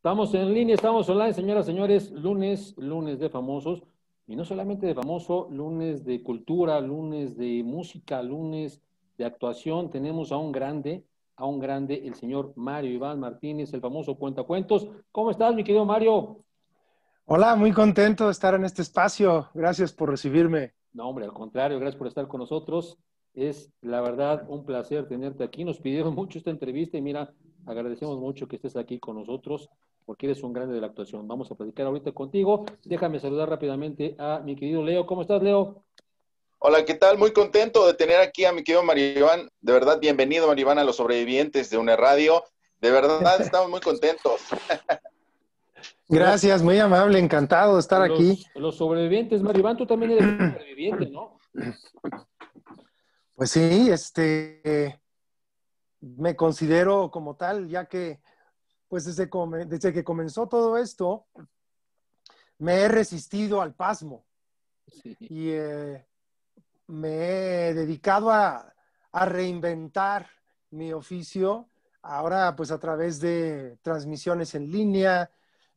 Estamos en línea, estamos online, señoras, y señores, lunes, lunes de famosos, y no solamente de famoso, lunes de cultura, lunes de música, lunes de actuación, tenemos a un grande, a un grande, el señor Mario Iván Martínez, el famoso cuentacuentos. ¿Cómo estás, mi querido Mario? Hola, muy contento de estar en este espacio. Gracias por recibirme. No, hombre, al contrario, gracias por estar con nosotros. Es la verdad un placer tenerte aquí. Nos pidieron mucho esta entrevista y mira, agradecemos mucho que estés aquí con nosotros porque eres un grande de la actuación. Vamos a platicar ahorita contigo. Déjame saludar rápidamente a mi querido Leo. ¿Cómo estás, Leo? Hola, ¿qué tal? Muy contento de tener aquí a mi querido Maribán. De verdad, bienvenido, Maribán, a los sobrevivientes de una radio. De verdad, estamos muy contentos. Gracias, muy amable, encantado de estar aquí. Los sobrevivientes, Maribán, tú también eres un sobreviviente, ¿no? Pues sí, este, me considero como tal, ya que pues desde, desde que comenzó todo esto, me he resistido al pasmo. Y eh, me he dedicado a, reinventar mi oficio, ahora pues a través de transmisiones en línea,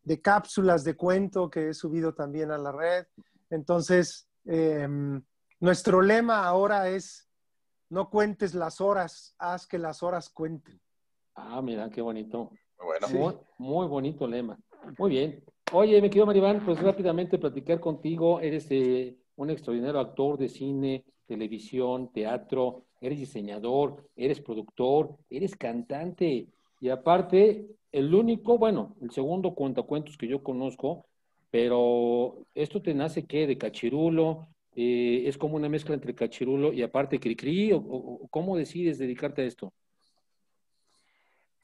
de cápsulas de cuento que he subido también a la red. Entonces, em, nuestro lema ahora es, no cuentes las horas, haz que las horas cuenten. Ah, mira, qué bonito. Bueno. Muy, bonito lema. Muy bien. Oye, me querido Maribán, pues rápidamente platicar contigo. Eres eh, un extraordinario actor de cine, televisión, teatro, eres diseñador, eres productor, eres cantante y aparte, el único, bueno, el segundo cuentacuentos que yo conozco, pero esto te nace qué, de cachirulo, eh, es como una mezcla entre cachirulo y aparte cricri, ¿cómo decides dedicarte a esto?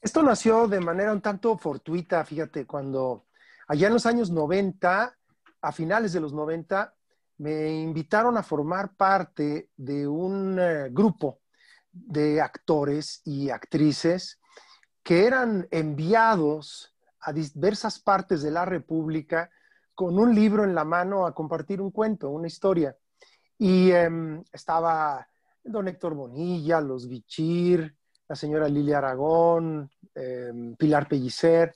Esto nació de manera un tanto fortuita, fíjate, cuando allá en los años 90, a finales de los 90, me invitaron a formar parte de un eh, grupo de actores y actrices que eran enviados a diversas partes de la República con un libro en la mano a compartir un cuento, una historia. Y em, estaba don Héctor Bonilla, los Bichir, la señora Lilia Aragón, em, Pilar Pellicer.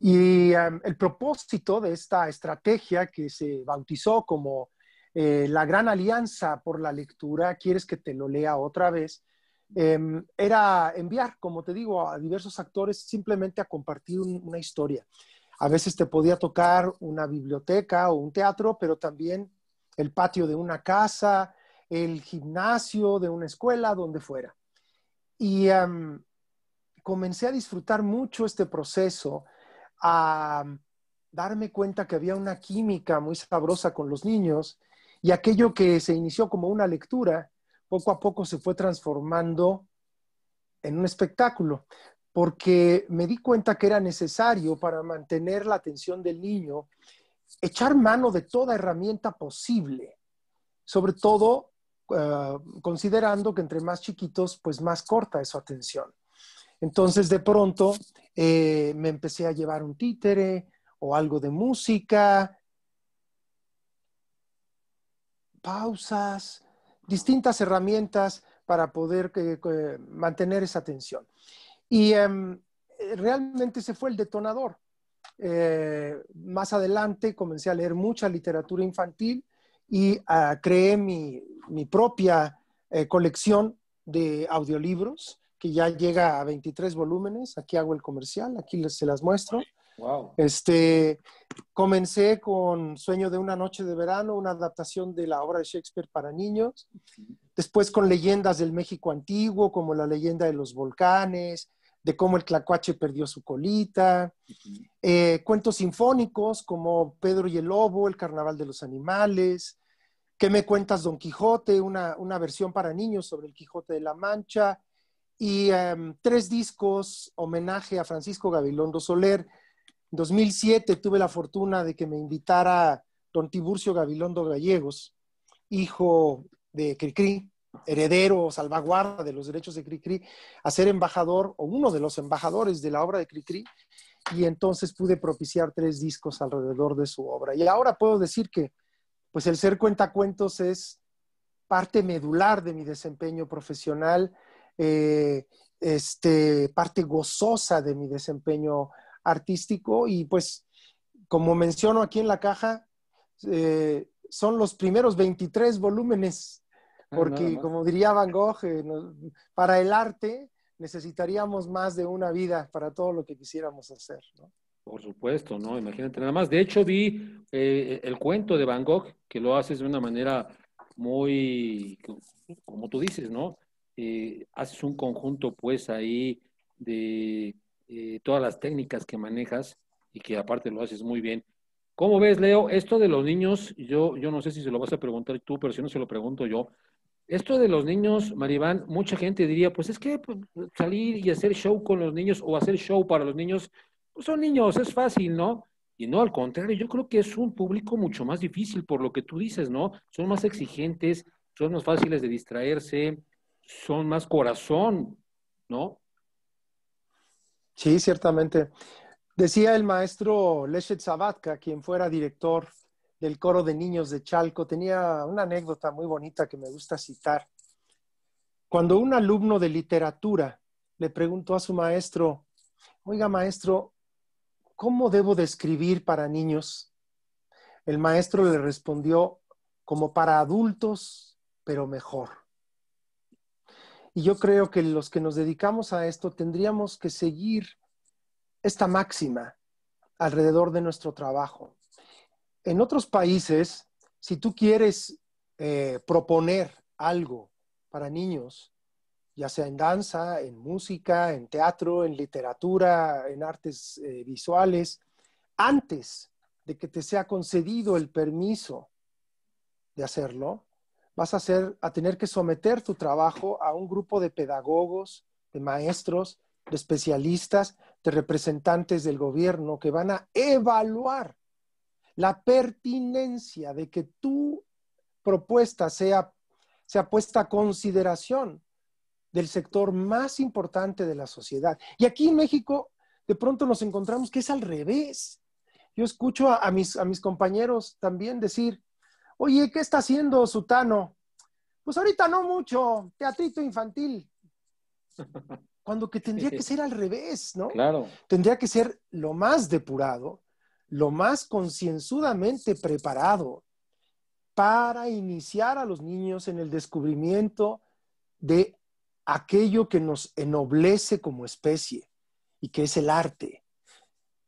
Y em, el propósito de esta estrategia que se bautizó como eh, la Gran Alianza por la Lectura, quieres que te lo lea otra vez, em, era enviar, como te digo, a diversos actores simplemente a compartir una historia. A veces te podía tocar una biblioteca o un teatro, pero también el patio de una casa, el gimnasio de una escuela, donde fuera. Y em, comencé a disfrutar mucho este proceso, a em, darme cuenta que había una química muy sabrosa con los niños y aquello que se inició como una lectura, poco a poco se fue transformando en un espectáculo, porque me di cuenta que era necesario para mantener la atención del niño, echar mano de toda herramienta posible, sobre todo Ah, considerando que entre más chiquitos, pues más corta es su atención. Entonces, de pronto, eh, me empecé a llevar un títere o algo de música, pausas, distintas herramientas para poder eh, mantener esa atención. Y em, realmente se fue el detonador. Eh, más adelante comencé a leer mucha literatura infantil y ah, creé mi, propia eh, colección de audiolibros que ya llega a 23 volúmenes. Aquí hago el comercial, aquí se las muestro. Este, comencé con Sueño de una noche de verano, una adaptación de la obra de Shakespeare para niños. Después con leyendas del México antiguo, como la leyenda de los volcanes, de cómo el tlacuache perdió su colita. Eh, cuentos sinfónicos como Pedro y el Lobo, El Carnaval de los Animales, ¿Qué me cuentas, Don Quijote? Una, versión para niños sobre el Quijote de la Mancha. Y em, tres discos, homenaje a Francisco Gabilondo Soler. En 2007 tuve la fortuna de que me invitara Don Tiburcio Gabilondo Gallegos, hijo de Cricri, heredero o salvaguarda de los derechos de Cricri, a ser embajador o uno de los embajadores de la obra de Cricri, y entonces pude propiciar tres discos alrededor de su obra. Y ahora puedo decir que pues el ser cuentacuentos es parte medular de mi desempeño profesional, eh, este, parte gozosa de mi desempeño artístico y pues como menciono aquí en la caja, eh, son los primeros 23 volúmenes, ah, porque como diría Van Gogh, eh, para el arte necesitaríamos más de una vida para todo lo que quisiéramos hacer. ¿no? Por supuesto, ¿no? Imagínate nada más. De hecho, vi eh, el cuento de Van Gogh, que lo haces de una manera muy, como tú dices, ¿no? Eh, haces un conjunto, pues, ahí de eh, todas las técnicas que manejas y que aparte lo haces muy bien. ¿Cómo ves, Leo? Esto de los niños, yo, yo no sé si se lo vas a preguntar tú, pero si no se lo pregunto yo. Esto de los niños, Maribán, mucha gente diría, pues es que pues, salir y hacer show con los niños o hacer show para los niños son niños, es fácil, ¿no? Y no, al contrario, yo creo que es un público mucho más difícil por lo que tú dices, ¿no? Son más exigentes, son más fáciles de distraerse, son más corazón, ¿no? Sí, ciertamente. Decía el maestro Leshet zabatka quien fuera director del coro de niños de Chalco, tenía una anécdota muy bonita que me gusta citar. Cuando un alumno de literatura le preguntó a su maestro, oiga maestro, ¿cómo debo describir para niños? El maestro le respondió, como para adultos, pero mejor. Y yo creo que los que nos dedicamos a esto tendríamos que seguir esta máxima alrededor de nuestro trabajo. En otros países, si tú quieres eh, proponer algo para niños, ya sea en danza, en música, en teatro, en literatura, en artes eh, visuales, antes de que te sea concedido el permiso de hacerlo, vas a, tener que someter tu trabajo a un grupo de pedagogos, de maestros, de especialistas, de representantes del gobierno que van a evaluar la pertinencia de que tu propuesta sea puesta a consideración del sector más importante de la sociedad. Y aquí en México, de pronto nos encontramos que es al revés. Yo escucho a, mis, a mis compañeros también decir, oye, ¿qué está haciendo Sutano? Pues ahorita no mucho, teatrito infantil. Cuando que tendría que ser al revés, ¿no? Claro. Tendría que ser lo más depurado, lo más concienzudamente preparado para iniciar a los niños en el descubrimiento de aquello que nos ennoblece como especie y que es el arte.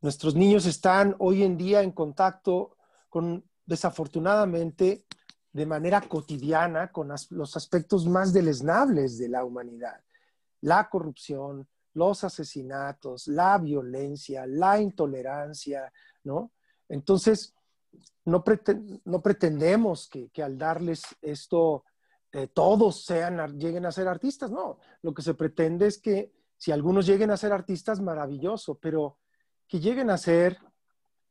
Nuestros niños están hoy en día en contacto con, desafortunadamente, de manera cotidiana con los aspectos más deleznables de la humanidad. La corrupción, los asesinatos, la violencia, la intolerancia, ¿no? Entonces, no, pretendemos que, al darles esto eh, todos sean, lleguen a ser artistas, no. Lo que se pretende es que si algunos lleguen a ser artistas, maravilloso, pero que lleguen a ser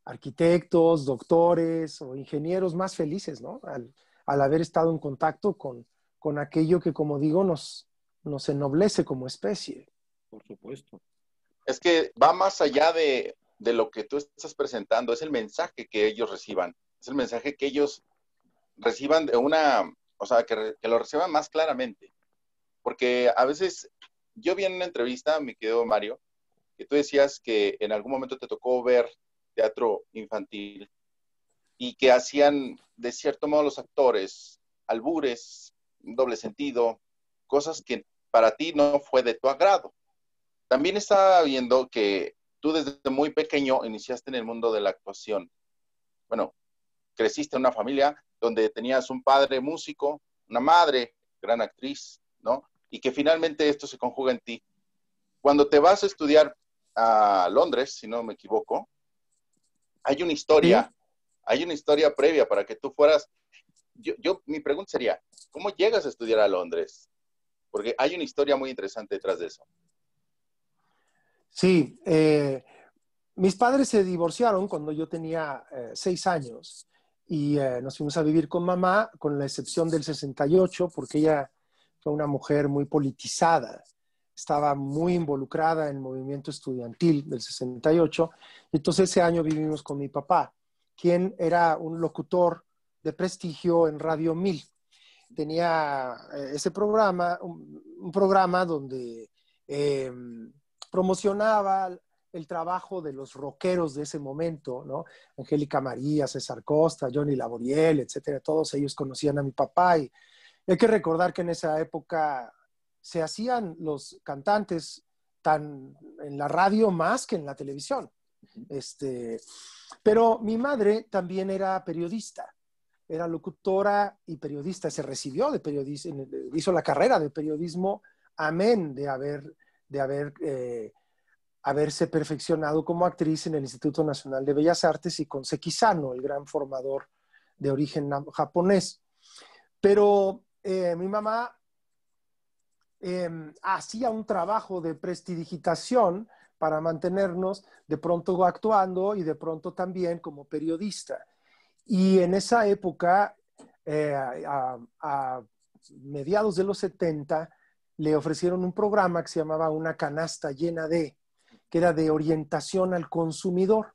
arquitectos, doctores o ingenieros más felices, ¿no? Al, haber estado en contacto con, con aquello que, como digo, nos, nos ennoblece como especie. Por supuesto. Es que va más allá de, de lo que tú estás presentando, es el mensaje que ellos reciban, es el mensaje que ellos reciban de una o sea, que, lo reciban más claramente. Porque a veces, yo vi en una entrevista, me quedó Mario, que tú decías que en algún momento te tocó ver teatro infantil y que hacían, de cierto modo, los actores albures, doble sentido, cosas que para ti no fue de tu agrado. También estaba viendo que tú desde muy pequeño iniciaste en el mundo de la actuación. Bueno, creciste en una familia donde tenías un padre músico, una madre, gran actriz, ¿no? Y que finalmente esto se conjuga en ti. Cuando te vas a estudiar a Londres, si no me equivoco, hay una historia, hay una historia previa para que tú fueras. Yo, mi pregunta sería, ¿cómo llegas a estudiar a Londres? Porque hay una historia muy interesante detrás de eso. Sí, eh, mis padres se divorciaron cuando yo tenía eh, seis años y eh, nos fuimos a vivir con mamá, con la excepción del 68, porque ella fue una mujer muy politizada, estaba muy involucrada en el movimiento estudiantil del 68, entonces ese año vivimos con mi papá, quien era un locutor de prestigio en Radio 1000. Tenía eh, ese programa, un, programa donde eh, promocionaba el trabajo de los rockeros de ese momento, ¿no? Angélica María, César Costa, Johnny Laboriel, etcétera, todos ellos conocían a mi papá y hay que recordar que en esa época se hacían los cantantes tan en la radio más que en la televisión. Este, pero mi madre también era periodista, era locutora y periodista, se recibió de periodismo, hizo la carrera de periodismo, amén de haber, de haber eh, haberse perfeccionado como actriz en el Instituto Nacional de Bellas Artes y con Sekisano, el gran formador de origen japonés. Pero eh, mi mamá em, hacía un trabajo de prestidigitación para mantenernos de pronto actuando y de pronto también como periodista. Y en esa época, eh, a, a, mediados de los 70, le ofrecieron un programa que se llamaba Una canasta llena de, que era de orientación al consumidor.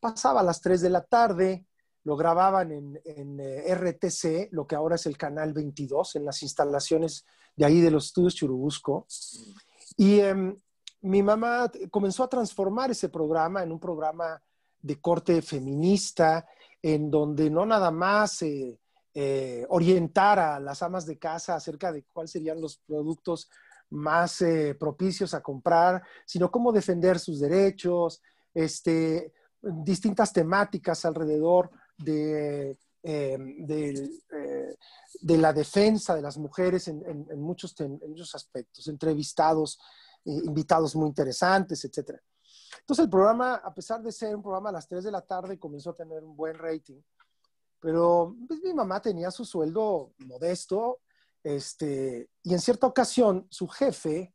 Pasaba a las 3 de la tarde, lo grababan en, eh, RTC, lo que ahora es el Canal 22, en las instalaciones de ahí de los estudios Churubusco. Y em, mi mamá comenzó a transformar ese programa en un programa de corte feminista, en donde no nada más eh, orientara a las amas de casa acerca de cuáles serían los productos más eh, propicios a comprar, sino cómo defender sus derechos, este, distintas temáticas alrededor de, eh, eh, de, la defensa de las mujeres en, muchos, muchos, aspectos, entrevistados, invitados muy interesantes, etc. Entonces el programa, a pesar de ser un programa a las 3 de la tarde, comenzó a tener un buen rating, pero pues, mi mamá tenía su sueldo modesto, este, y en cierta ocasión, su jefe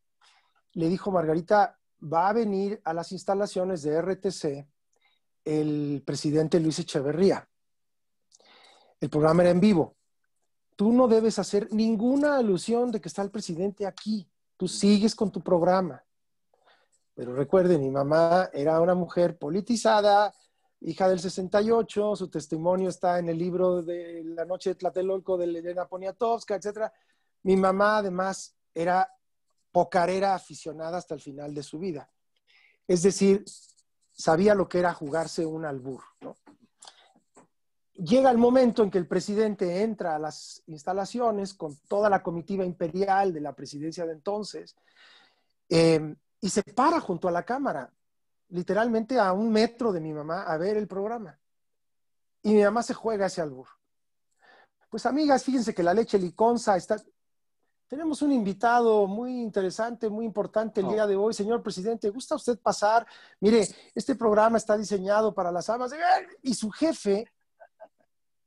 le dijo, Margarita, va a venir a las instalaciones de RTC el presidente Luis Echeverría. El programa era en vivo. Tú no debes hacer ninguna alusión de que está el presidente aquí. Tú sigues con tu programa. Pero recuerden, mi mamá era una mujer politizada, hija del 68, su testimonio está en el libro de La noche de Tlatelolco de Elena Poniatowska, etc. Mi mamá además era pocarera aficionada hasta el final de su vida. Es decir, sabía lo que era jugarse un albur. Llega el momento en que el presidente entra a las instalaciones con toda la comitiva imperial de la presidencia de entonces eh, y se para junto a la Cámara literalmente a un metro de mi mamá a ver el programa. Y mi mamá se juega ese albur. Pues amigas, fíjense que la leche liconza está... Tenemos un invitado muy interesante, muy importante el día de hoy. Señor presidente, ¿gusta usted pasar? Mire, este programa está diseñado para las amas. Y su jefe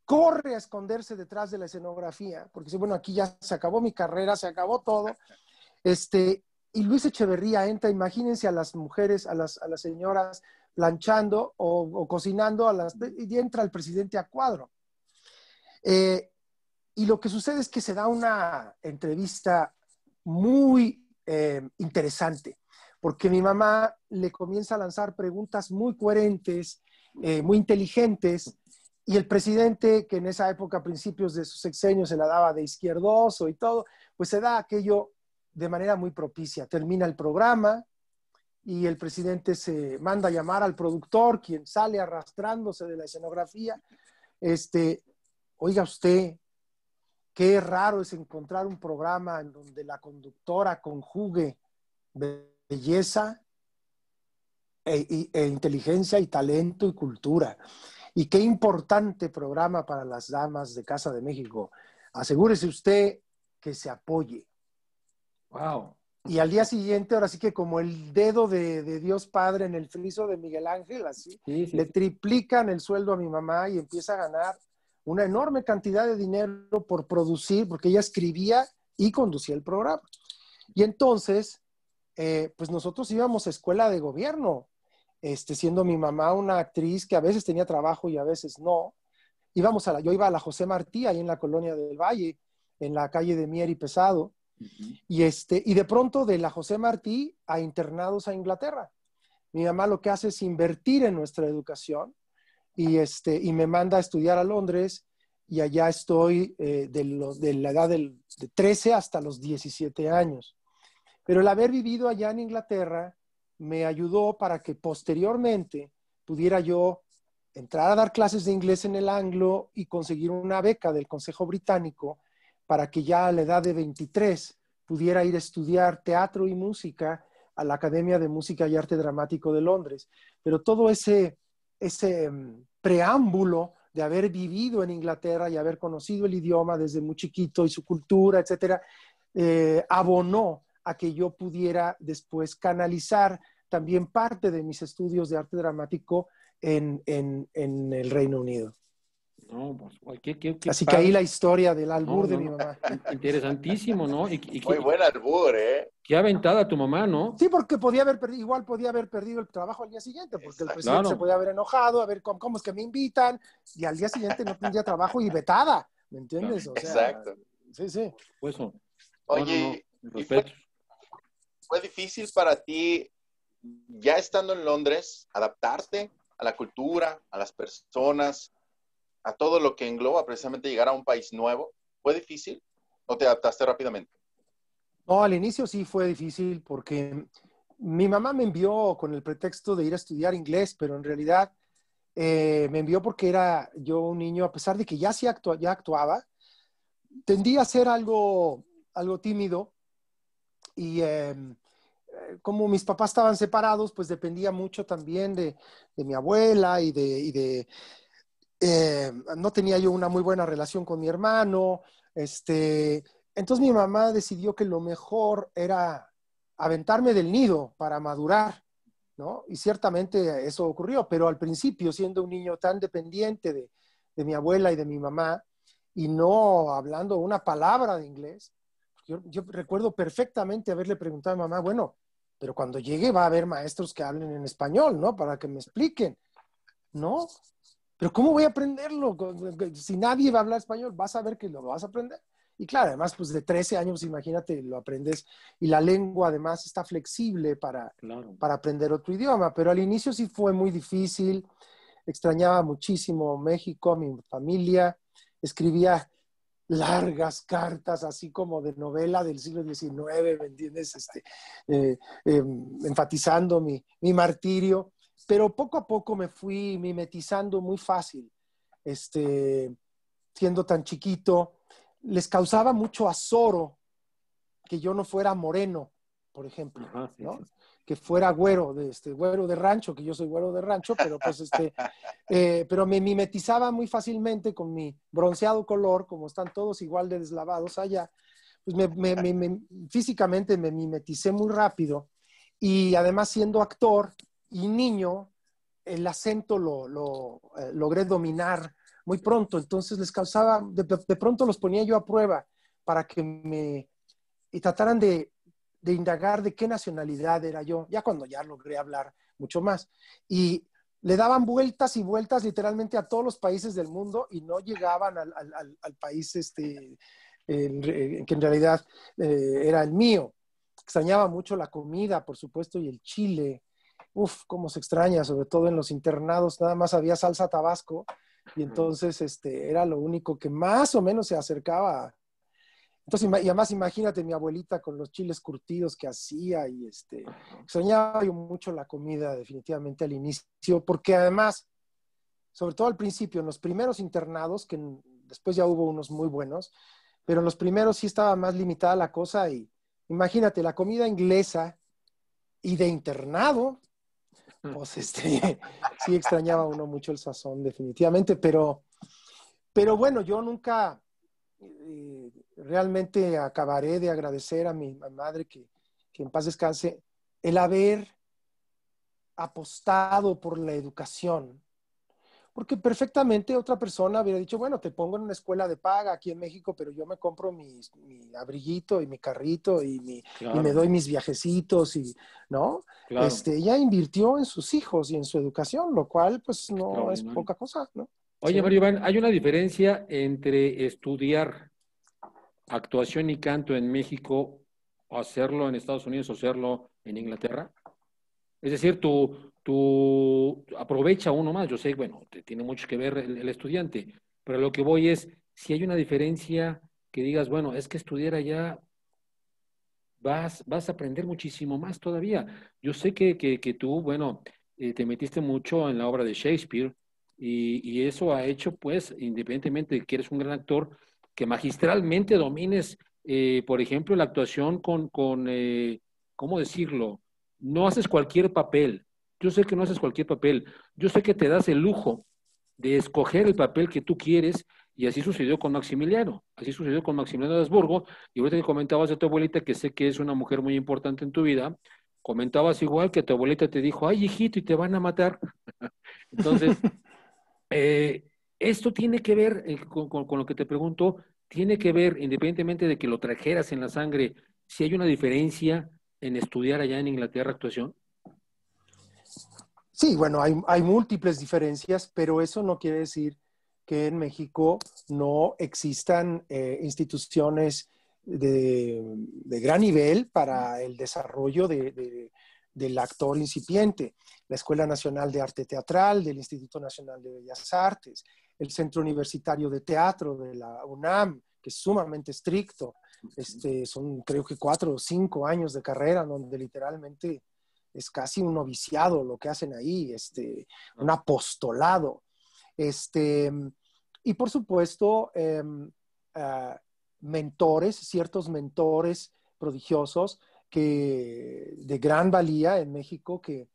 corre a esconderse detrás de la escenografía, porque dice, bueno, aquí ya se acabó mi carrera, se acabó todo. Este, y Luis Echeverría entra, imagínense a las mujeres, a las, señoras planchando o, cocinando, y entra el presidente a cuadro. Eh, y lo que sucede es que se da una entrevista muy eh, interesante, porque mi mamá le comienza a lanzar preguntas muy coherentes, eh, muy inteligentes, y el presidente, que en esa época, a principios de sus sexenios, se la daba de izquierdoso y todo, pues se da aquello de manera muy propicia. Termina el programa y el presidente se manda a llamar al productor, quien sale arrastrándose de la escenografía. Este, oiga usted, qué raro es encontrar un programa en donde la conductora conjugue belleza e, e inteligencia y talento y cultura. Y qué importante programa para las damas de Casa de México. Asegúrese usted que se apoye Wow. Y al día siguiente, ahora sí que como el dedo de, Dios Padre en el friso de Miguel Ángel, así, le triplican el sueldo a mi mamá y empieza a ganar una enorme cantidad de dinero por producir, porque ella escribía y conducía el programa. Y entonces, eh, pues nosotros íbamos a escuela de gobierno, este, siendo mi mamá una actriz que a veces tenía trabajo y a veces no. Íbamos a la, yo iba a la José Martí, ahí en la colonia del Valle, en la calle de Mier y Pesado, y, este, y de pronto de la José Martí a internados a Inglaterra. Mi mamá lo que hace es invertir en nuestra educación y, este, me manda a estudiar a Londres y allá estoy eh, de, la edad de 13 hasta los 17 años. Pero el haber vivido allá en Inglaterra me ayudó para que posteriormente pudiera yo entrar a dar clases de inglés en el anglo y conseguir una beca del Consejo Británico para que ya a la edad de 23 pudiera ir a estudiar teatro y música a la Academia de Música y Arte Dramático de Londres. Pero todo ese, ese mm, preámbulo de haber vivido en Inglaterra y haber conocido el idioma desde muy chiquito y su cultura, etcétera, eh, abonó a que yo pudiera después canalizar también parte de mis estudios de arte dramático en el Reino Unido. No, pues, Así que ahí la historia del albur de mi mamá. Interesantísimo, ¿no? Y, Muy buen albur, ¿eh? Qué aventada tu mamá, ¿no? Sí, porque podía haber perdido, igual podía haber perdido el trabajo al día siguiente, porque el presidente se podía haber enojado, a ver ¿cómo, es que me invitan, y al día siguiente no tendría trabajo y vetada, ¿me entiendes? Exacto. Sí, sí. Pues, Oye, ¿fue difícil para ti, ya estando en Londres, adaptarte a la cultura, a las personas? a todo lo que engloba precisamente llegar a un país nuevo? ¿Fue difícil o te adaptaste rápidamente? No, al inicio sí fue difícil porque mi mamá me envió con el pretexto de ir a estudiar inglés, pero en realidad eh, me envió porque era yo un niño, a pesar de que ya, ya actuaba, tendía a ser algo, algo tímido y em, eh, como mis papás estaban separados, pues dependía mucho también de, mi abuela y de, eh, no tenía yo una muy buena relación con mi hermano, este, entonces mi mamá decidió que lo mejor era aventarme del nido para madurar, ¿no? Y ciertamente eso ocurrió, pero al principio, siendo un niño tan dependiente de, mi abuela y de mi mamá, y no hablando una palabra de inglés, yo, recuerdo perfectamente haberle preguntado a mamá, bueno, pero cuando llegue va a haber maestros que hablen en español, ¿no? Para que me expliquen, ¿no? pero ¿cómo voy a aprenderlo? Si nadie va a hablar español, vas a ver que lo vas a aprender. Y claro, además, pues de 13 años, imagínate, lo aprendes y la lengua además está flexible para, para aprender otro idioma, pero al inicio sí fue muy difícil, extrañaba muchísimo México, mi familia, escribía largas cartas, así como de novela del siglo XIX, ¿me entiendes? Este, eh, eh, enfatizando mi, mi martirio pero poco a poco me fui mimetizando muy fácil, este, siendo tan chiquito. Les causaba mucho azoro que yo no fuera moreno, por ejemplo, que fuera güero de, este, güero de rancho, que yo soy güero de rancho, pero pues este, eh, pero me mimetizaba muy fácilmente con mi bronceado color, como están todos igual de deslavados allá, pues físicamente me mimeticé muy rápido y además siendo actor, y niño, el acento lo, eh, logré dominar muy pronto, entonces les causaba, de, pronto los ponía yo a prueba para que me, y trataran de, indagar de qué nacionalidad era yo, ya cuando ya logré hablar mucho más. Y le daban vueltas y vueltas literalmente a todos los países del mundo y no llegaban al, país este, eh, que en realidad eh, era el mío. Extrañaba mucho la comida, por supuesto, y el chile. Uf, cómo se extraña, sobre todo en los internados, nada más había salsa tabasco y entonces este, era lo único que más o menos se acercaba. Entonces, y además imagínate mi abuelita con los chiles curtidos que hacía y este, extrañaba yo mucho la comida definitivamente al inicio, porque además, sobre todo al principio, en los primeros internados, que después ya hubo unos muy buenos, pero en los primeros sí estaba más limitada la cosa y imagínate la comida inglesa y de internado, Mm. pues este, sí extrañaba uno mucho el sazón, definitivamente, pero, pero bueno, yo nunca eh, realmente acabaré de agradecer a mi, madre que, que en paz descanse, el haber apostado por la educación, porque perfectamente otra persona hubiera dicho, bueno, te pongo en una escuela de paga aquí en México, pero yo me compro mi, abriguito y mi carrito y, me doy mis viajecitos y, ¿no? Este, ella invirtió en sus hijos y en su educación, lo cual pues no es poca cosa, ¿no? Oye, Mario Iván, hay una diferencia entre estudiar actuación y canto en México o hacerlo en Estados Unidos o hacerlo en Inglaterra. Es decir, tu, tú aprovecha uno más. Yo sé, bueno, te tiene mucho que ver el, estudiante, pero lo que voy es, si hay una diferencia que digas, bueno, es que estudiar allá vas, vas a aprender muchísimo más todavía. Yo sé que, tú, bueno, eh, te metiste mucho en la obra de Shakespeare y, eso ha hecho, pues, independientemente de que eres un gran actor, que magistralmente domines, eh, por ejemplo, la actuación con, eh, ¿cómo decirlo? No haces cualquier papel, yo sé que no haces cualquier papel. Yo sé que te das el lujo de escoger el papel que tú quieres y así sucedió con Maximiliano. Así sucedió con Maximiliano de Habsburgo. Y ahorita que comentabas a tu abuelita, que sé que es una mujer muy importante en tu vida, comentabas igual que tu abuelita te dijo, ay hijito, y te van a matar. Entonces, eh, esto tiene que ver eh, con lo que te pregunto, tiene que ver, independientemente de que lo trajeras en la sangre, si hay una diferencia en estudiar allá en Inglaterra actuación? Sí, bueno, hay, múltiples diferencias, pero eso no quiere decir que en México no existan eh, instituciones de, gran nivel para el desarrollo del actor incipiente. La Escuela Nacional de Arte Teatral, del Instituto Nacional de Bellas Artes, el Centro Universitario de Teatro de la UNAM, que es sumamente estricto. Este, son creo que cuatro o cinco años de carrera donde literalmente es casi un noviciado lo que hacen ahí, este, un ah. apostolado. Este, y por supuesto, em, ah, mentores, ciertos mentores prodigiosos que de gran valía en México, que,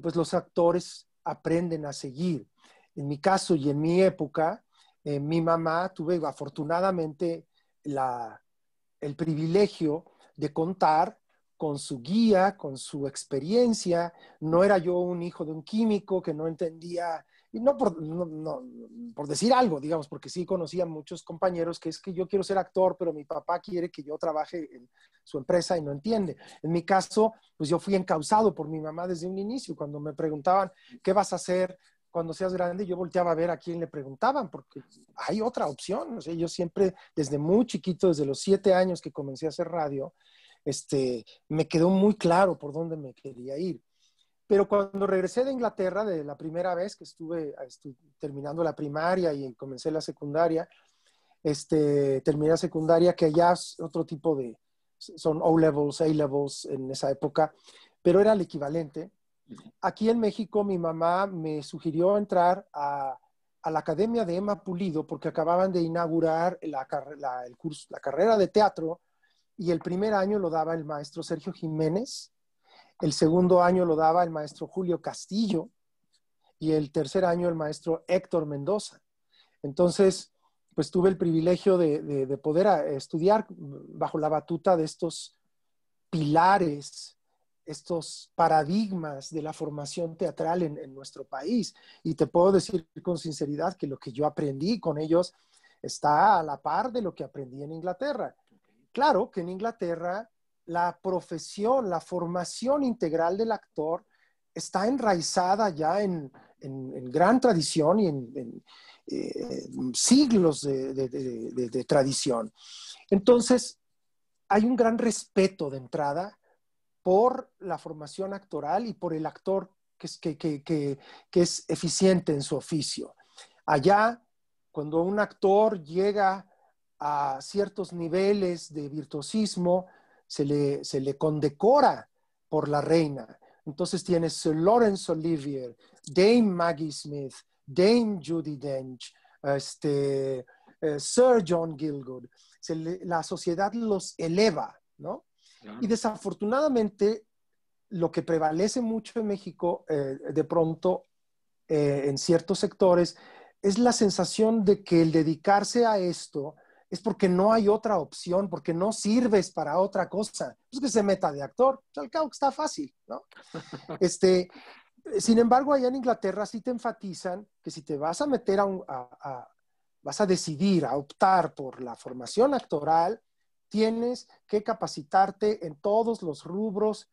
pues los actores aprenden a seguir. En mi caso y en mi época, eh, mi mamá tuve afortunadamente el privilegio de contar con su guía, con su experiencia. No era yo un hijo de un químico que no entendía, y no por, decir algo, digamos, porque sí conocía a muchos compañeros que es que yo quiero ser actor, pero mi papá quiere que yo trabaje en su empresa y no entiende. En mi caso, pues yo fui encausado por mi mamá desde un inicio. Cuando me preguntaban, ¿qué vas a hacer? cuando seas grande, yo volteaba a ver a quién le preguntaban, porque hay otra opción. yo siempre, desde muy chiquito, desde los siete años que comencé a hacer radio, este, me quedó muy claro por dónde me quería ir. Pero cuando regresé de Inglaterra, de la primera vez que estuve, terminando la primaria y comencé la secundaria, este, terminé la secundaria, que allá es otro tipo de, son O-levels, A-levels en esa época, pero era el equivalente. Aquí en México mi mamá me sugirió entrar a, la Academia de Emma Pulido porque acababan de inaugurar la carrera de teatro y el primer año lo daba el maestro Sergio Jiménez, el segundo año lo daba el maestro Julio Castillo y el tercer año el maestro Héctor Mendoza. Entonces, pues tuve el privilegio de, poder eh, estudiar bajo la batuta de estos pilares, estos paradigmas de la formación teatral en nuestro país. Y te puedo decir con sinceridad que lo que yo aprendí con ellos está a la par de lo que aprendí en Inglaterra. Claro que en Inglaterra la profesión, la formación integral del actor está enraizada ya en, gran tradición y en, eh, siglos de, tradición. Entonces, hay un gran respeto de entrada por la formación actoral y por el actor que es, que, es eficiente en su oficio. Allá, cuando un actor llega a ciertos niveles de virtuosismo se le, se le condecora por la reina. Entonces tienes Sir Lawrence Olivier, Dame Maggie Smith, Dame Judy Dench, este, eh, Sir John Gilgood. la sociedad los eleva, ¿no? Y desafortunadamente, lo que prevalece mucho en México, eh, de pronto, eh, en ciertos sectores, es la sensación de que el dedicarse a esto es porque no hay otra opción, porque no sirves para otra cosa. Es pues que se meta de actor, pues, al cabo que está fácil, ¿no? Este, sin embargo, allá en Inglaterra sí te enfatizan que si te vas a meter a, vas a decidir, a optar por la formación actoral, tienes que capacitarte en todos los rubros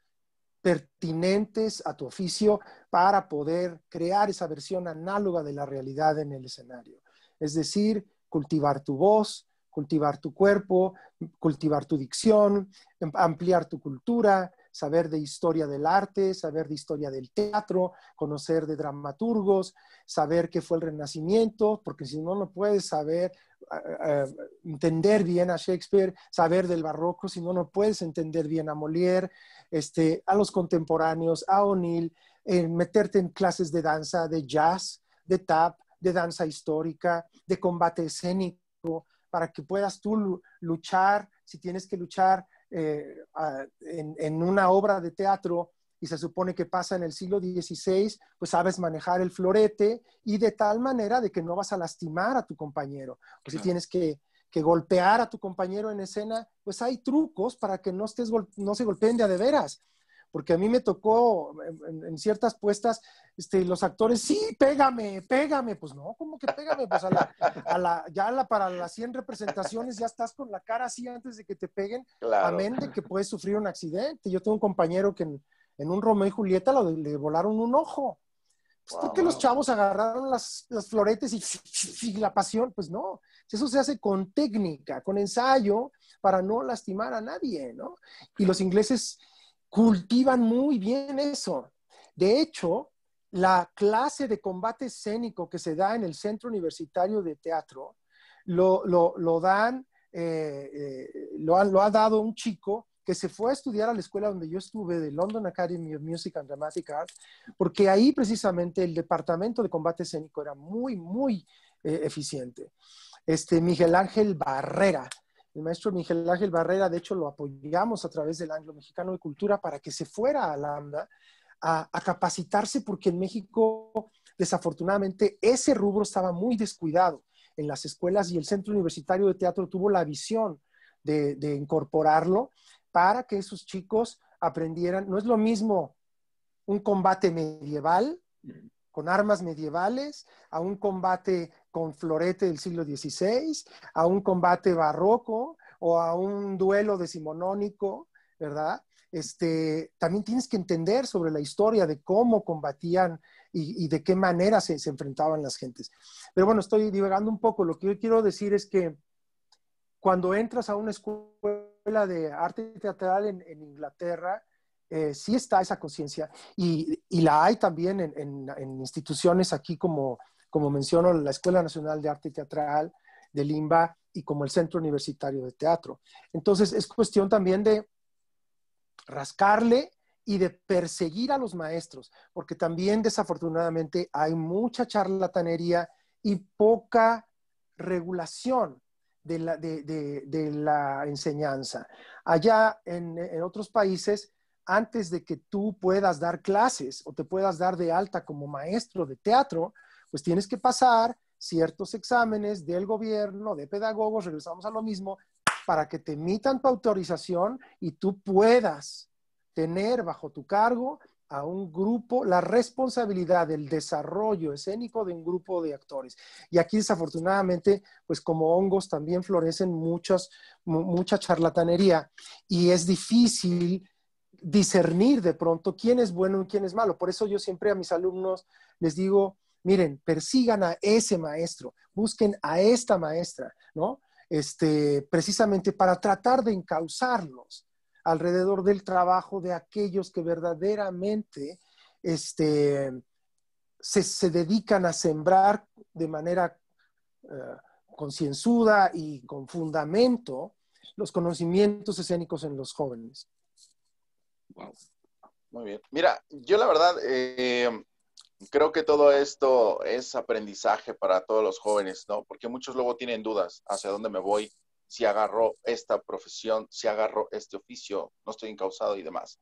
pertinentes a tu oficio para poder crear esa versión análoga de la realidad en el escenario. Es decir, cultivar tu voz, cultivar tu cuerpo, cultivar tu dicción, em, ampliar tu cultura, saber de historia del arte, saber de historia del teatro, conocer de dramaturgos, saber qué fue el Renacimiento, porque si no, no puedes saber, entender bien a Shakespeare, saber del barroco, si no, no puedes entender bien a Molière, este, a los contemporáneos, a O'Neill, meterte en clases de danza, de jazz, de tap, de danza histórica, de combate escénico, para que puedas tú luchar, si tienes que luchar eh, en, una obra de teatro y se supone que pasa en el siglo XVI, pues sabes manejar el florete y de tal manera de que no vas a lastimar a tu compañero. si tienes que, golpear a tu compañero en escena, pues hay trucos para que no, estés, no se golpeen de a de veras porque a mí me tocó en, ciertas puestas, este, los actores, sí, pégame, pégame, pues no, ¿cómo que pégame? Pues a la, ya para las 100 representaciones ya estás con la cara así antes de que te peguen, a amén de que puedes sufrir un accidente. Yo tengo un compañero que en, un Romeo y Julieta le volaron un ojo. ¿Por pues, qué los chavos agarraron las, las floretes y, la pasión, pues no. Eso se hace con técnica, con ensayo, para no lastimar a nadie, ¿no? Y los ingleses cultivan muy bien eso. De hecho, la clase de combate escénico que se da en el Centro Universitario de Teatro lo, lo, dan, eh, eh, lo, ha, lo ha dado un chico que se fue a estudiar a la escuela donde yo estuve, de London Academy of Music and Dramatic Arts, porque ahí precisamente el departamento de combate escénico era muy, muy eh, eficiente. Este, Miguel Ángel Barrera, el maestro Miguel Ángel Barrera, de hecho lo apoyamos a través del Anglo Mexicano de Cultura para que se fuera a Lambda a, a capacitarse porque en México desafortunadamente ese rubro estaba muy descuidado en las escuelas y el Centro Universitario de Teatro tuvo la visión de, de incorporarlo para que esos chicos aprendieran, no es lo mismo un combate medieval con armas medievales, a un combate con florete del siglo XVI, a un combate barroco o a un duelo decimonónico, ¿verdad? Este, también tienes que entender sobre la historia de cómo combatían y, de qué manera se, enfrentaban las gentes. Pero bueno, estoy divagando un poco. Lo que yo quiero decir es que cuando entras a una escuela de arte teatral en Inglaterra, eh, sí está esa conciencia y, la hay también en, instituciones aquí como, como menciono la Escuela Nacional de Arte Teatral de Limba y como el Centro Universitario de Teatro. Entonces es cuestión también de rascarle y de perseguir a los maestros, porque también desafortunadamente hay mucha charlatanería y poca regulación de la, enseñanza. Allá en otros países antes de que tú puedas dar clases o te puedas dar de alta como maestro de teatro, pues tienes que pasar ciertos exámenes del gobierno, de pedagogos, regresamos a lo mismo, para que te emitan tu autorización y tú puedas tener bajo tu cargo a un grupo la responsabilidad del desarrollo escénico de un grupo de actores. Y aquí desafortunadamente, pues como hongos también florecen muchas, mucha charlatanería y es difícil discernir de pronto quién es bueno y quién es malo. Por eso yo siempre a mis alumnos les digo, miren, persigan a ese maestro, busquen a esta maestra, ¿no? Este, precisamente para tratar de encauzarlos alrededor del trabajo de aquellos que verdaderamente este, se, dedican a sembrar de manera eh, concienzuda y con fundamento los conocimientos escénicos en los jóvenes. Muy bien. Mira, yo la verdad eh, creo que todo esto es aprendizaje para todos los jóvenes, ¿no? Porque muchos luego tienen dudas hacia dónde me voy, si agarro esta profesión, si agarro este oficio, no estoy encausado y demás.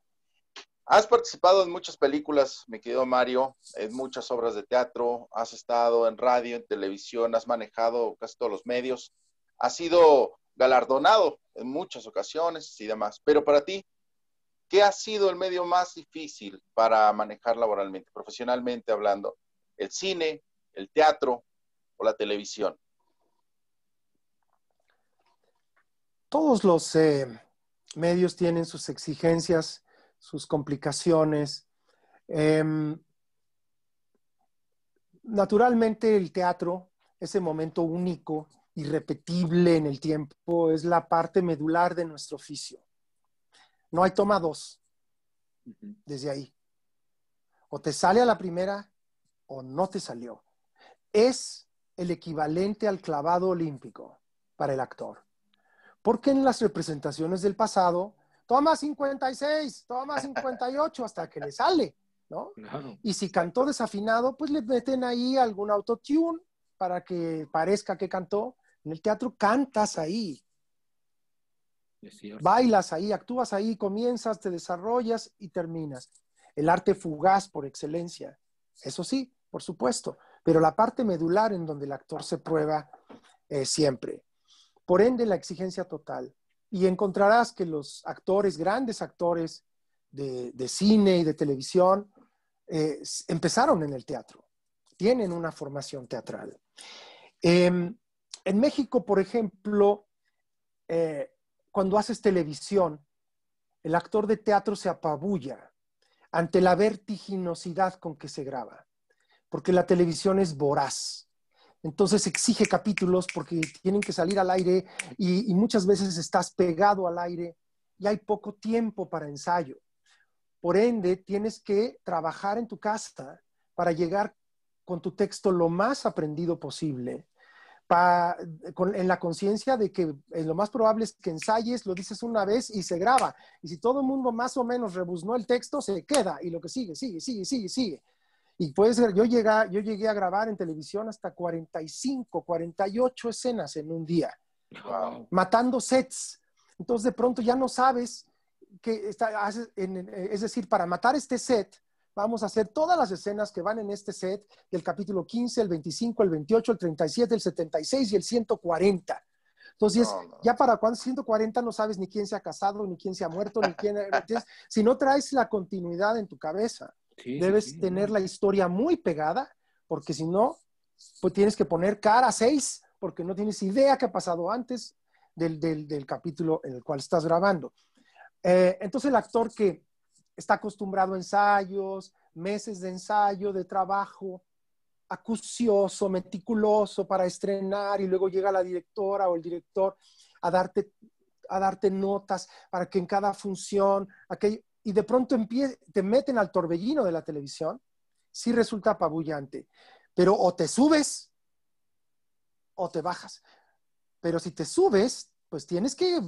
Has participado en muchas películas, mi querido Mario, en muchas obras de teatro, has estado en radio, en televisión, has manejado casi todos los medios, has sido galardonado en muchas ocasiones y demás. Pero para ti, ¿Qué ha sido el medio más difícil para manejar laboralmente, profesionalmente hablando? ¿El cine, el teatro o la televisión? Todos los eh, medios tienen sus exigencias, sus complicaciones. Em, naturalmente el teatro, ese momento único, irrepetible en el tiempo, es la parte medular de nuestro oficio. No hay toma dos desde ahí. O te sale a la primera o no te salió. Es el equivalente al clavado olímpico para el actor. Porque en las representaciones del pasado, toma 56, toma 58 hasta que le sale, ¿no? Y si cantó desafinado, pues le meten ahí algún autotune para que parezca que cantó. En el teatro cantas ahí, Bailas ahí, actúas ahí, comienzas, te desarrollas y terminas. El arte fugaz por excelencia. Eso sí, por supuesto, pero la parte medular en donde el actor se prueba eh, siempre. Por ende, la exigencia total. Y encontrarás que los actores, grandes actores de, cine y de televisión, eh, empezaron en el teatro, tienen una formación teatral. Em, en México, por ejemplo, eh, cuando haces televisión, el actor de teatro se apabulla ante la vertiginosidad con que se graba, porque la televisión es voraz. Entonces exige capítulos porque tienen que salir al aire y, muchas veces estás pegado al aire y hay poco tiempo para ensayo. Por ende, tienes que trabajar en tu casa para llegar con tu texto lo más aprendido posible en la conciencia de que eh, lo más probable es que ensayes, lo dices una vez y se graba. Y si todo el mundo más o menos rebuznó el texto, se queda y lo que sigue, sigue, sigue, sigue, sigue. Y puede yo yo llegué a grabar en televisión hasta 45, 48 escenas en un día, matando sets. Entonces de pronto ya no sabes que está, es decir, para matar este set Vamos a hacer todas las escenas que van en este set del capítulo 15, el 25, el 28, el 37, el 76 y el 140. Entonces, ya para cuando 140 no sabes ni quién se ha casado, ni quién se ha muerto, ni quién... si no traes la continuidad en tu cabeza, debes tener la historia muy pegada, porque si no, pues tienes que poner cara 6, porque no tienes idea qué ha pasado antes del, capítulo en el cual estás grabando. Eh, entonces, el actor que está acostumbrado a ensayos, meses de ensayo, de trabajo, acucioso, meticuloso para estrenar y luego llega la directora o el director a darte, a darte notas para que en cada función, y de pronto te meten al torbellino de la televisión, sí resulta apabullante. Pero o te subes o te bajas. Pero si te subes, pues tienes que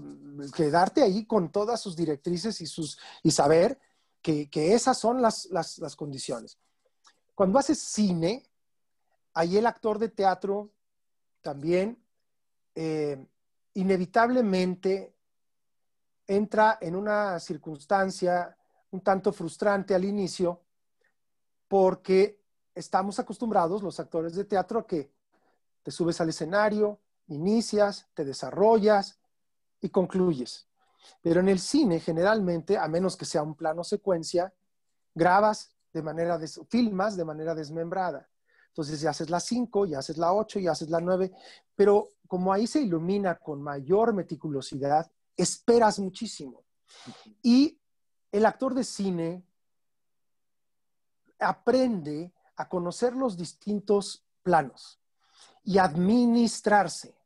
quedarte ahí con todas sus directrices y, sus, y saber que, esas son las, condiciones. Cuando haces cine, ahí el actor de teatro también eh, inevitablemente entra en una circunstancia un tanto frustrante al inicio porque estamos acostumbrados los actores de teatro a que te subes al escenario, inicias, te desarrollas y concluyes. Pero en el cine, generalmente, a menos que sea un plano secuencia, grabas de manera, filmas de manera desmembrada. Entonces ya haces la 5, ya haces la 8, ya haces la 9, pero como ahí se ilumina con mayor meticulosidad, esperas muchísimo. Y el actor de cine aprende a conocer los distintos planos y administrarse.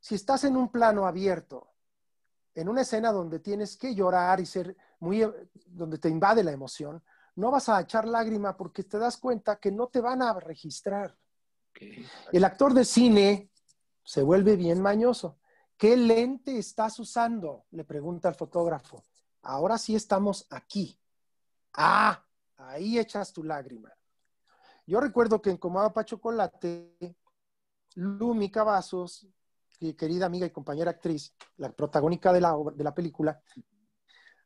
Si estás en un plano abierto en una escena donde tienes que llorar y ser muy, eh, donde te invade la emoción, no vas a echar lágrima porque te das cuenta que no te van a registrar. El actor de cine se vuelve bien mañoso. ¿Qué lente estás usando? Le pregunta el fotógrafo. Ahora sí estamos aquí. Ah, ahí echas tu lágrima. Yo recuerdo que en Comaba para Chocolate, Lumi Cavazos querida amiga y compañera actriz, la protagónica de la, de la película,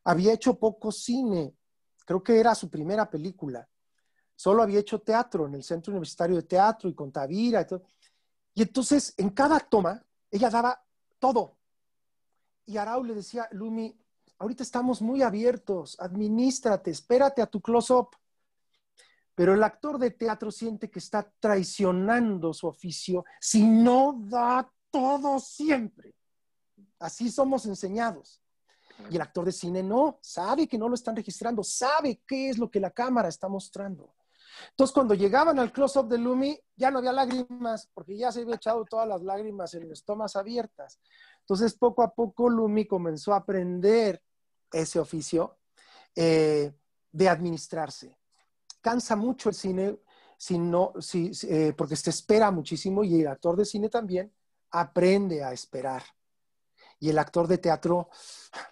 había hecho poco cine, creo que era su primera película. Solo había hecho teatro en el Centro Universitario de Teatro y con Tavira. Y, todo. y entonces, en cada toma, ella daba todo. Y Arau le decía, Lumi, ahorita estamos muy abiertos, administrate, espérate a tu close-up. Pero el actor de teatro siente que está traicionando su oficio si no da todo siempre. Así somos enseñados. Y el actor de cine no, sabe que no lo están registrando, sabe qué es lo que la cámara está mostrando. Entonces, cuando llegaban al close-up de Lumi, ya no había lágrimas, porque ya se había echado todas las lágrimas en las tomas abiertas. Entonces, poco a poco, Lumi comenzó a aprender ese oficio eh, de administrarse. Cansa mucho el cine, si no, eh, porque se espera muchísimo, y el actor de cine también, aprende a esperar. Y el actor de teatro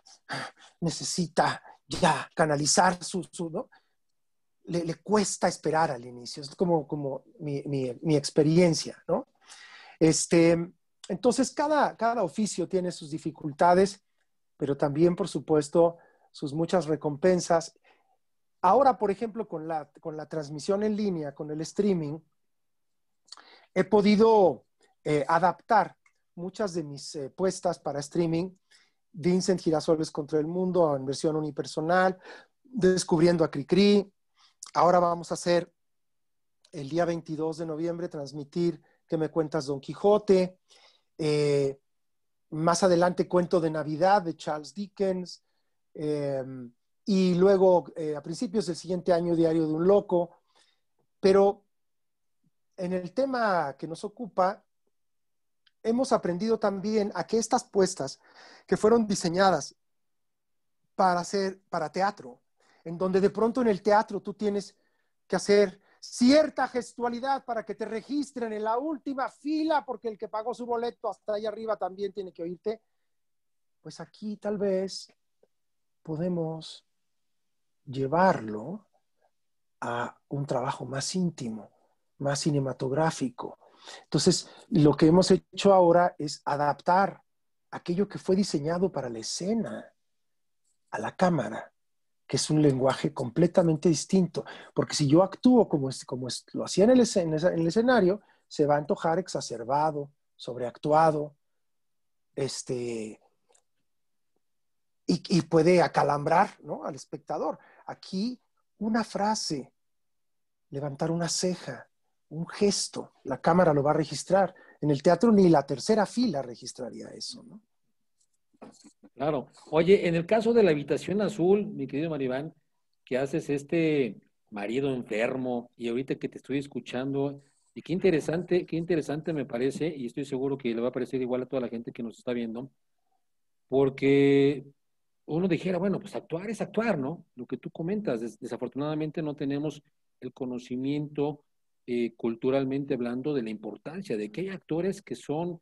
necesita ya canalizar su... su le, cuesta esperar al inicio, es como, como mi, experiencia, ¿no? Este, entonces, cada, cada oficio tiene sus dificultades, pero también, por supuesto, sus muchas recompensas. Ahora, por ejemplo, con la, con la transmisión en línea, con el streaming, he podido eh, adaptar muchas de mis eh, puestas para streaming, Vincent Girasoles contra el Mundo en versión unipersonal, Descubriendo a Cricri. Ahora vamos a hacer el día 22 de noviembre, transmitir que me cuentas Don Quijote. Eh, más adelante, Cuento de Navidad de Charles Dickens. Em, y luego, a principios del siguiente año, Diario de un Loco. Pero en el tema que nos ocupa, hemos aprendido también a que estas puestas que fueron diseñadas para hacer para teatro, en donde de pronto en el teatro tú tienes que hacer cierta gestualidad para que te registren en la última fila, porque el que pagó su boleto hasta allá arriba también tiene que oírte, pues aquí tal vez podemos llevarlo a un trabajo más íntimo, más cinematográfico, entonces, lo que hemos hecho ahora es adaptar aquello que fue diseñado para la escena a la cámara, que es un lenguaje completamente distinto, porque si yo actúo como, como lo hacía en el, escenario, se va a antojar exacerbado, sobreactuado, este, y, puede acalambrar al espectador. Aquí una frase, levantar una ceja, un gesto, la cámara lo va a registrar. En el teatro ni la tercera fila registraría eso, ¿no? Claro. Oye, en el caso de la habitación azul, mi querido Maribán, que haces este marido enfermo y ahorita que te estoy escuchando, y qué interesante, qué interesante me parece, y estoy seguro que le va a parecer igual a toda la gente que nos está viendo, porque uno dijera, bueno, pues actuar es actuar, ¿no? Lo que tú comentas, desafortunadamente no tenemos el conocimiento eh, culturalmente hablando de la importancia de que hay actores que son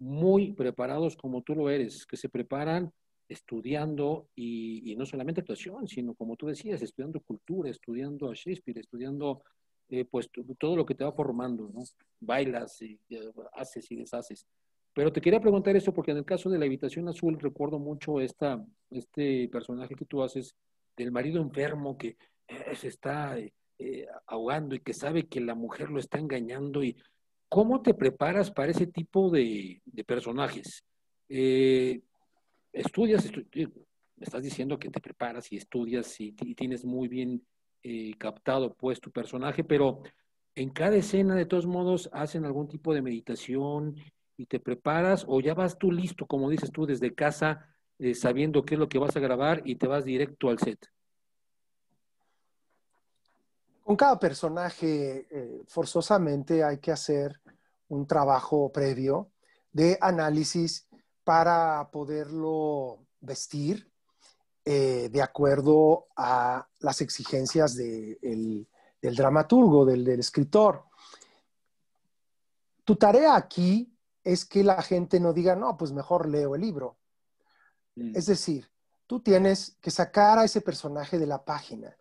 muy preparados como tú lo eres, que se preparan estudiando y, no solamente actuación, sino como tú decías, estudiando cultura, estudiando a Shakespeare, estudiando eh, pues todo lo que te va formando, Bailas, y, eh, haces y deshaces. Pero te quería preguntar eso porque en el caso de la habitación azul recuerdo mucho esta, este personaje que tú haces del marido enfermo que se está eh, ahogando y que sabe que la mujer lo está engañando. y ¿Cómo te preparas para ese tipo de, personajes? Eh, estudias, eh, me estás diciendo que te preparas y estudias y, tienes muy bien captado pues tu personaje, pero en cada escena de todos modos hacen algún tipo de meditación y te preparas o ya vas tú listo, como dices tú, desde casa, sabiendo qué es lo que vas a grabar y te vas directo al set. Con cada personaje, eh, forzosamente hay que hacer un trabajo previo de análisis para poderlo vestir eh, de acuerdo a las exigencias del dramaturgo, del, escritor. Tu tarea aquí es que la gente no diga, no, pues mejor leo el libro. Mm. Es decir, tú tienes que sacar a ese personaje de la página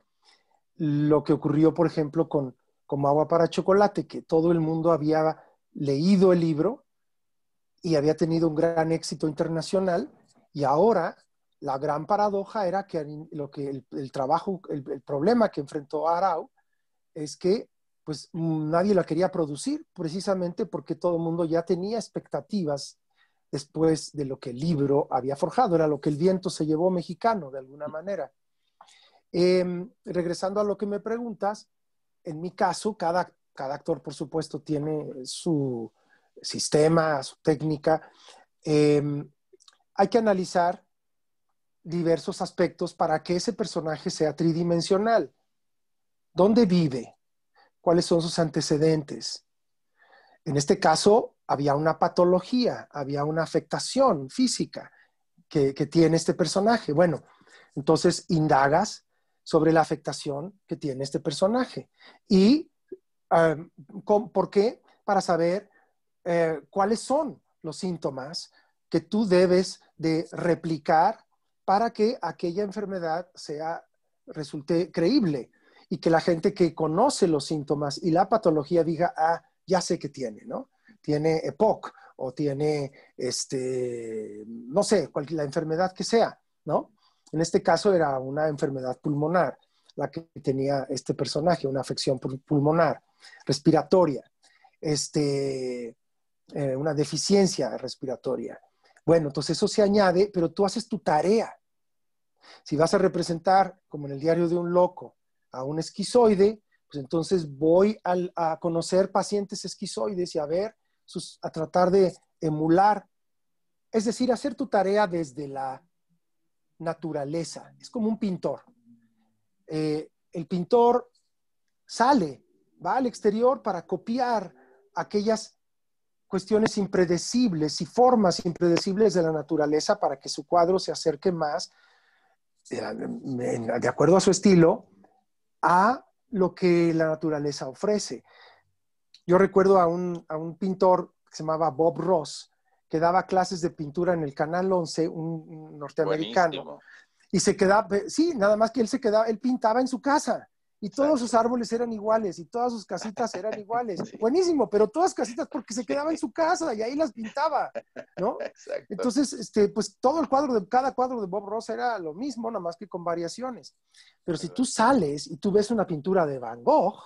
lo que ocurrió, por ejemplo, con como agua para chocolate, que todo el mundo había leído el libro y había tenido un gran éxito internacional, y ahora la gran paradoja era que lo el, trabajo, el, problema que enfrentó Arau es que pues nadie la quería producir precisamente porque todo el mundo ya tenía expectativas después de lo que el libro había forjado, era lo que el viento se llevó mexicano de alguna manera. Em, regresando a lo que me preguntas, en mi caso, cada, actor, por supuesto, tiene su sistema, su técnica. Em, hay que analizar diversos aspectos para que ese personaje sea tridimensional. ¿Dónde vive? ¿Cuáles son sus antecedentes? En este caso, había una patología, había una afectación física que tiene este personaje. Bueno, entonces indagas sobre la afectación que tiene este personaje. ¿Y eh, por qué? Para saber eh, cuáles son los síntomas que tú debes de replicar para que aquella enfermedad sea, resulte creíble y que la gente que conoce los síntomas y la patología diga, ah, ya sé que tiene, ¿no? Tiene EPOC o tiene, este, no sé, cual, la enfermedad que sea, ¿no? En este caso era una enfermedad pulmonar, la que tenía este personaje, una afección pulmonar, respiratoria, este, eh, una deficiencia respiratoria. Bueno, entonces eso se añade, pero tú haces tu tarea. Si vas a representar, como en el diario de un loco, a un esquizoide, pues entonces voy a, conocer pacientes esquizoides y a ver, sus, a tratar de emular, es decir, hacer tu tarea desde la naturaleza, es como un pintor. Eh, el pintor sale, va al exterior para copiar aquellas cuestiones impredecibles y formas impredecibles de la naturaleza para que su cuadro se acerque más, eh, de acuerdo a su estilo, a lo que la naturaleza ofrece. Yo recuerdo a un, a un pintor que se llamaba Bob Ross, que daba clases de pintura en el Canal 11, un norteamericano. Y se quedaba, sí, nada más que él se quedaba, él pintaba en su casa. Y todos sus árboles eran iguales y todas sus casitas eran iguales. Buenísimo, pero todas casitas porque se quedaba en su casa y ahí las pintaba, ¿no? Entonces, este, pues todo el cuadro de cada cuadro de Bob Ross era lo mismo, nada más que con variaciones. Pero si tú sales y tú ves una pintura de Van Gogh,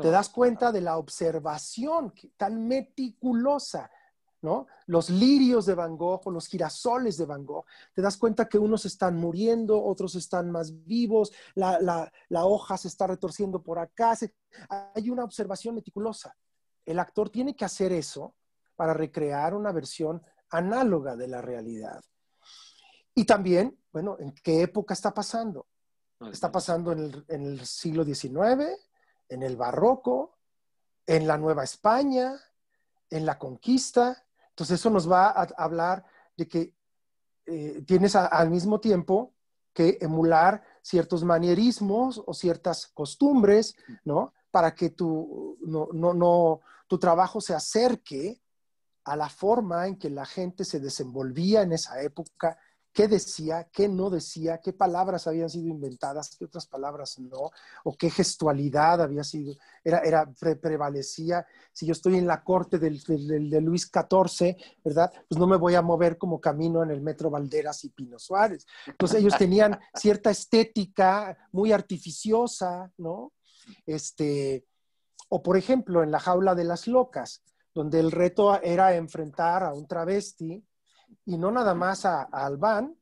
te das cuenta de la observación tan meticulosa los lirios de Van Gogh o los girasoles de Van Gogh. Te das cuenta que unos están muriendo, otros están más vivos, la, hoja se está retorciendo por acá. hay una observación meticulosa. El actor tiene que hacer eso para recrear una versión análoga de la realidad. Y también, bueno, ¿en qué época está pasando? Está pasando en el siglo XIX, en el barroco, en la Nueva España, en la conquista, entonces eso nos va a hablar de que eh, tienes al mismo tiempo que emular ciertos manierismos o ciertas costumbres, ¿no? Para que tu, no, tu trabajo se acerque a la forma en que la gente se desenvolvía en esa época qué decía, qué no decía, qué palabras habían sido inventadas, qué otras palabras no, o qué gestualidad había sido, era, era prevalecía. Si yo estoy en la corte del, de Luis XIV, ¿verdad? Pues no me voy a mover como camino en el Metro Valderas y Pino Suárez. Entonces ellos tenían cierta estética muy artificiosa, ¿no? Este, o por ejemplo, en la jaula de las locas, donde el reto era enfrentar a un travesti, y no nada más a, Albán,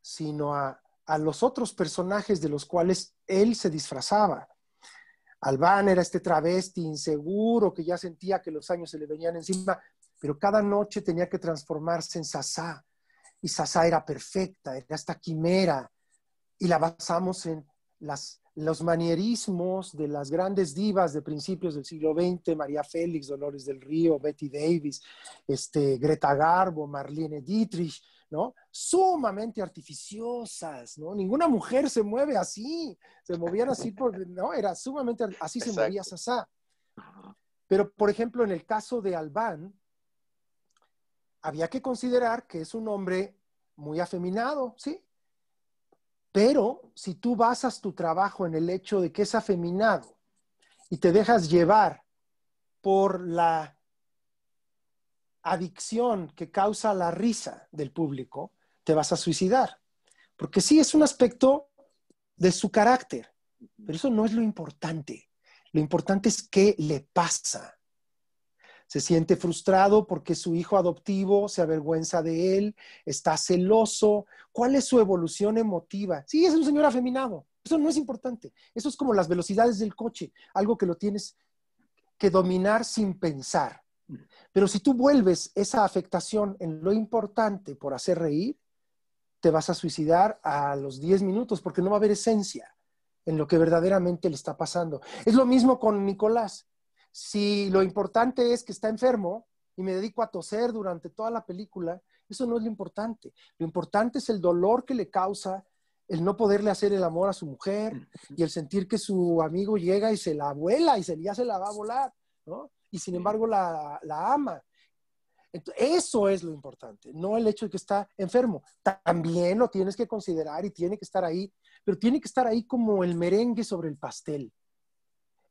sino a, a, los otros personajes de los cuales él se disfrazaba. Albán era este travesti inseguro que ya sentía que los años se le venían encima, pero cada noche tenía que transformarse en Sasá. Y Sasá era perfecta, era esta quimera. Y la basamos en los manierismos de las grandes divas de principios del siglo XX, María Félix, Dolores del Río, Betty Davis, este, Greta Garbo, Marlene Dietrich, ¿no? Sumamente artificiosas, ¿no? Ninguna mujer se mueve así, se movían así porque, no, era sumamente, así se movía Sasá. Pero, por ejemplo, en el caso de Albán, había que considerar que es un hombre muy afeminado, ¿sí? Pero si tú basas tu trabajo en el hecho de que es afeminado y te dejas llevar por la adicción que causa la risa del público, te vas a suicidar. Porque sí es un aspecto de su carácter, pero eso no es lo importante. Lo importante es qué le pasa se siente frustrado porque su hijo adoptivo se avergüenza de él, está celoso. ¿Cuál es su evolución emotiva? Sí, es un señor afeminado. Eso no es importante. Eso es como las velocidades del coche, algo que lo tienes que dominar sin pensar. Pero si tú vuelves esa afectación en lo importante por hacer reír, te vas a suicidar a los 10 minutos porque no va a haber esencia en lo que verdaderamente le está pasando. Es lo mismo con Nicolás. Si lo importante es que está enfermo y me dedico a toser durante toda la película, eso no es lo importante. Lo importante es el dolor que le causa el no poderle hacer el amor a su mujer y el sentir que su amigo llega y se la abuela y se, ya se la va a volar, ¿no? Y sin embargo la, la ama. eso es lo importante, no el hecho de que está enfermo. También lo tienes que considerar y tiene que estar ahí, pero tiene que estar ahí como el merengue sobre el pastel.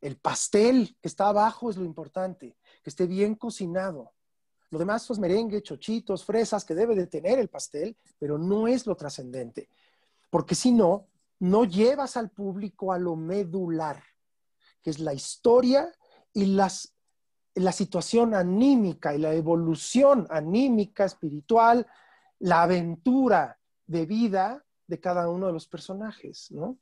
El pastel que está abajo es lo importante, que esté bien cocinado. Lo demás, son pues, merengue, chochitos, fresas, que debe de tener el pastel, pero no es lo trascendente. Porque si no, no llevas al público a lo medular, que es la historia y las, la situación anímica y la evolución anímica, espiritual, la aventura de vida de cada uno de los personajes, ¿no?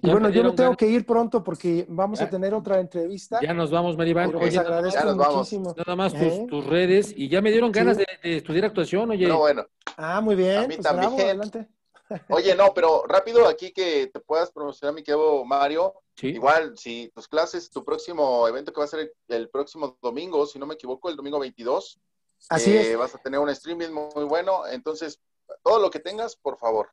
Y bueno, yo no tengo que ir pronto porque vamos a tener otra entrevista. Ya nos vamos, Maribán. Oye, les agradezco muchísimo. Nada más ¿Eh? tus, redes. Y ya me dieron ganas de, estudiar actuación, oye. No, bueno. Ah, muy bien. A mí pues también. adelante. Oye, no, pero rápido aquí que te puedas promocionar, mi querido Mario. Igual, si tus clases, tu próximo evento que va a ser el, próximo domingo, si no me equivoco, el domingo 22. Así eh, es. Vas a tener un streaming muy bueno. Entonces, todo lo que tengas, por favor.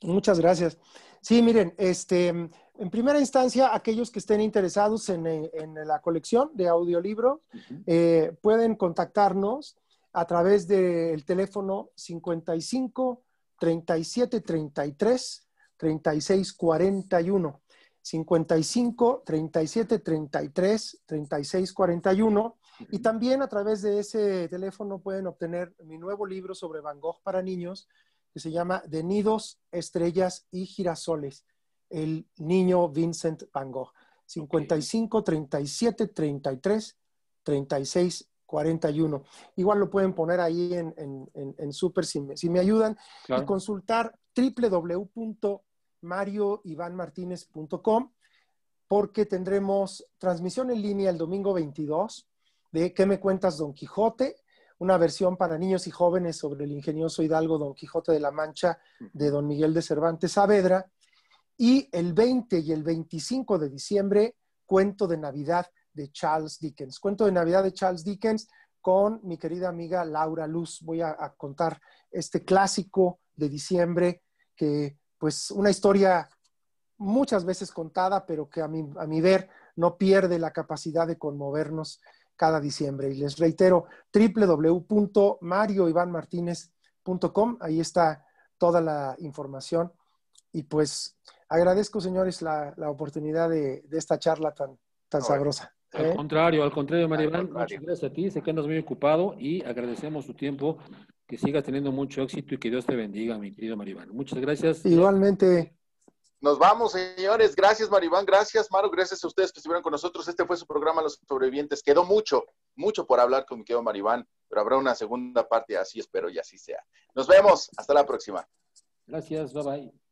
Pues muchas gracias. Sí, miren, este, en primera instancia, aquellos que estén interesados en, eh, la colección de audiolibro eh, pueden contactarnos a través del teléfono 55 37 33 36 41. 55 37 33 36 41. Y también a través de ese teléfono pueden obtener mi nuevo libro sobre Van Gogh para niños, se llama De Nidos, Estrellas y Girasoles, el niño Vincent Van Gogh. 55, 37, 33, 36, 41. Igual lo pueden poner ahí en, en, en, Super si me, ayudan. Y consultar www.marioivanmartinez.com porque tendremos transmisión en línea el domingo 22 de ¿Qué me cuentas, Don Quijote? una versión para niños y jóvenes sobre el ingenioso hidalgo Don Quijote de la Mancha de Don Miguel de Cervantes Saavedra. Y el 20 y el 25 de diciembre, Cuento de Navidad de Charles Dickens. Cuento de Navidad de Charles Dickens con mi querida amiga Laura Luz. Voy a, contar este clásico de diciembre que, pues, una historia muchas veces contada, pero que a a mi ver no pierde la capacidad de conmovernos cada diciembre. Y les reitero, www.marioivanmartinez.com, ahí está toda la información. Y pues agradezco, señores, la, la oportunidad de, de, esta charla tan, tan sabrosa. ¿eh? Al contrario, al contrario, Mario muchas gracias a ti, sé que andas muy ocupado y agradecemos tu tiempo, que sigas teniendo mucho éxito y que Dios te bendiga, mi querido Mario Muchas gracias. Igualmente. Nos vamos, señores. Gracias, Maribán. Gracias, Maro. Gracias a ustedes que estuvieron con nosotros. Este fue su programa Los Sobrevivientes. Quedó mucho, mucho por hablar con mi querido Maribán, pero habrá una segunda parte, así espero y así sea. Nos vemos. Hasta la próxima. Gracias. Bye bye.